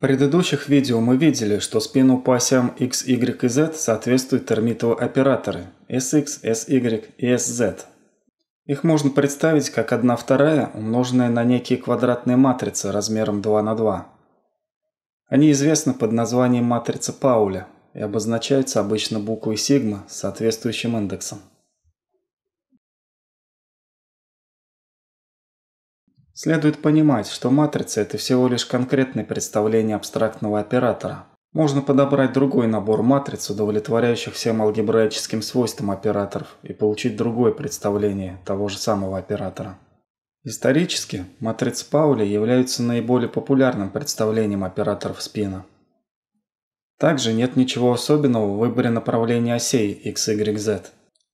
предыдущих видео мы видели, что спину по осям x, y и z соответствуют термитово-операторы sx, sy и sz. Их можно представить как 1 вторая, умноженная на некие квадратные матрицы размером 2 на 2. Они известны под названием матрица Пауля и обозначаются обычно буквой сигма с соответствующим индексом. Следует понимать, что матрица – это всего лишь конкретное представление абстрактного оператора. Можно подобрать другой набор матриц, удовлетворяющих всем алгебраическим свойствам операторов, и получить другое представление того же самого оператора. Исторически матрицы Паули являются наиболее популярным представлением операторов спина. Также нет ничего особенного в выборе направления осей x, y, z.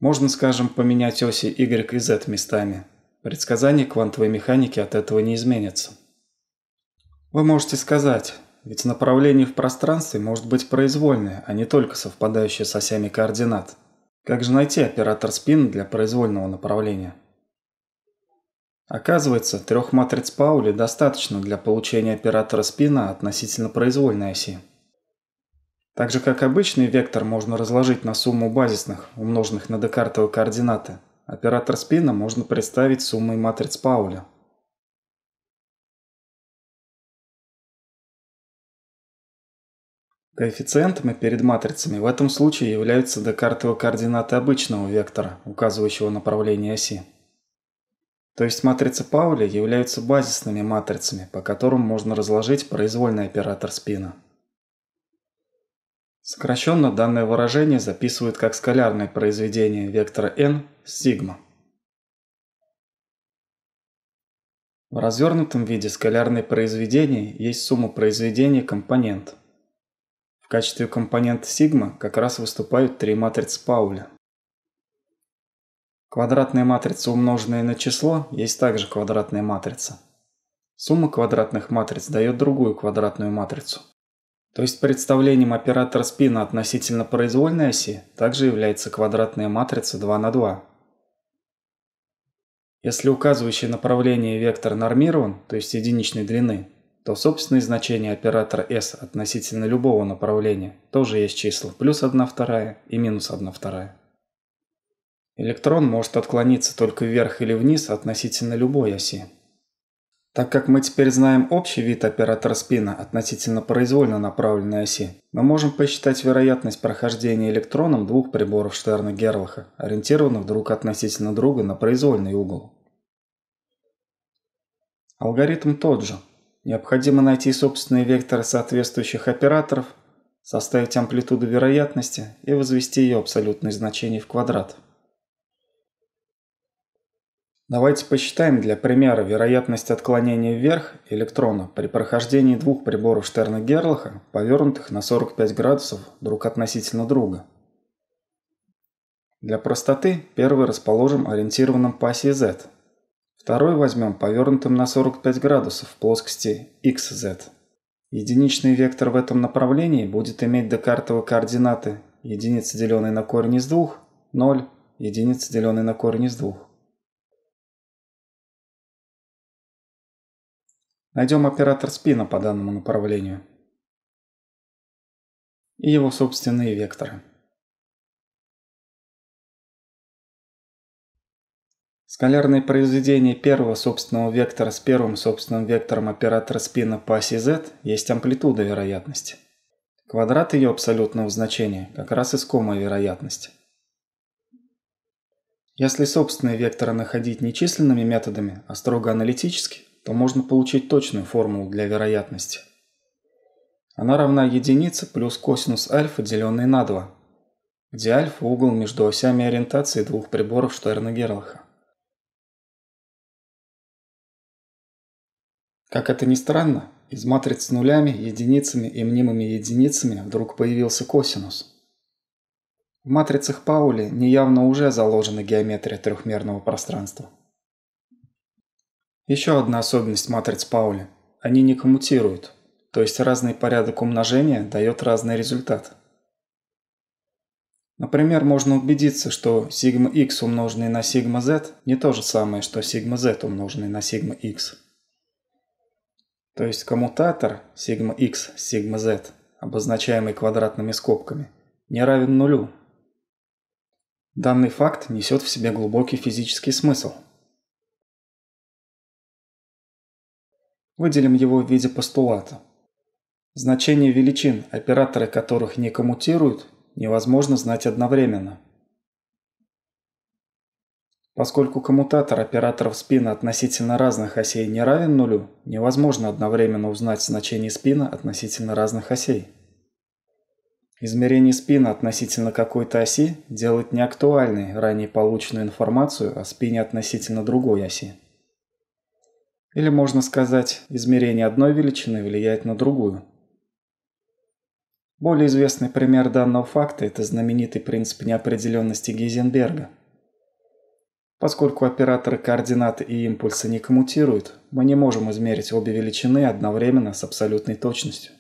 Можно, скажем, поменять оси y и z местами, Предсказания квантовой механики от этого не изменятся. Вы можете сказать, ведь направление в пространстве может быть произвольное, а не только совпадающее с осями координат. Как же найти оператор спин для произвольного направления? Оказывается, трех матриц Паули достаточно для получения оператора спина относительно произвольной оси. Так же, как обычный вектор можно разложить на сумму базисных, умноженных на декартовые координаты – Оператор спина можно представить суммой матриц Пауля. Коэффициентами перед матрицами в этом случае являются декартовые координаты обычного вектора, указывающего направление оси. То есть матрицы Пауля являются базисными матрицами, по которым можно разложить произвольный оператор спина. Сокращенно данное выражение записывают как скалярное произведение вектора n сигма. В развернутом виде скалярное произведение есть сумма произведений компонент. В качестве компонента сигма как раз выступают три матрицы Пауля. Квадратная матрица, умноженная на число, есть также квадратная матрица. Сумма квадратных матриц дает другую квадратную матрицу – то есть представлением оператора спина относительно произвольной оси также является квадратная матрица 2 на 2. Если указывающий направление вектор нормирован, то есть единичной длины, то собственные значения оператора S относительно любого направления тоже есть числа плюс 1 вторая и минус 1 вторая. Электрон может отклониться только вверх или вниз относительно любой оси, так как мы теперь знаем общий вид оператора спина относительно произвольно направленной оси, мы можем посчитать вероятность прохождения электроном двух приборов Штерна-Герлаха, ориентированных друг относительно друга на произвольный угол. Алгоритм тот же. Необходимо найти собственные векторы соответствующих операторов, составить амплитуду вероятности и возвести ее абсолютные значения в квадрат. Давайте посчитаем для примера вероятность отклонения вверх электрона при прохождении двух приборов Штерна-Герлаха, повернутых на 45 градусов друг относительно друга. Для простоты первый расположим ориентированным по оси Z, второй возьмем повернутым на 45 градусов в плоскости xz. Единичный вектор в этом направлении будет иметь декартовые координаты единица деленной на корень из двух, 0, единица деленной на корень из двух. Найдем оператор спина по данному направлению и его собственные векторы. Скалярное произведение первого собственного вектора с первым собственным вектором оператора спина по оси z есть амплитуда вероятности. Квадрат ее абсолютного значения как раз искомая вероятность. Если собственные векторы находить не численными методами, а строго аналитически, то можно получить точную формулу для вероятности. Она равна единице плюс косинус альфа, деленный на 2, где альфа – угол между осями ориентации двух приборов Штерна-Герлаха. Как это ни странно, из матриц с нулями, единицами и мнимыми единицами вдруг появился косинус. В матрицах Паули неявно уже заложена геометрия трехмерного пространства. Еще одна особенность матриц Паули. Они не коммутируют, то есть разный порядок умножения дает разный результат. Например, можно убедиться, что сигма x умноженный на сигма z не то же самое, что сигма z умноженный на сигма x. То есть коммутатор сигма x сигма z, обозначаемый квадратными скобками, не равен нулю. Данный факт несет в себе глубокий физический смысл – Выделим его в виде постулата. Значение величин, операторы которых не коммутируют, невозможно знать одновременно. Поскольку коммутатор операторов спина относительно разных осей не равен нулю, невозможно одновременно узнать значение спина относительно разных осей. Измерение спина относительно какой-то оси делает неактуальной ранее полученную информацию о спине относительно другой оси. Или можно сказать, измерение одной величины влияет на другую. Более известный пример данного факта – это знаменитый принцип неопределенности Гейзенберга. Поскольку операторы координат и импульса не коммутируют, мы не можем измерить обе величины одновременно с абсолютной точностью.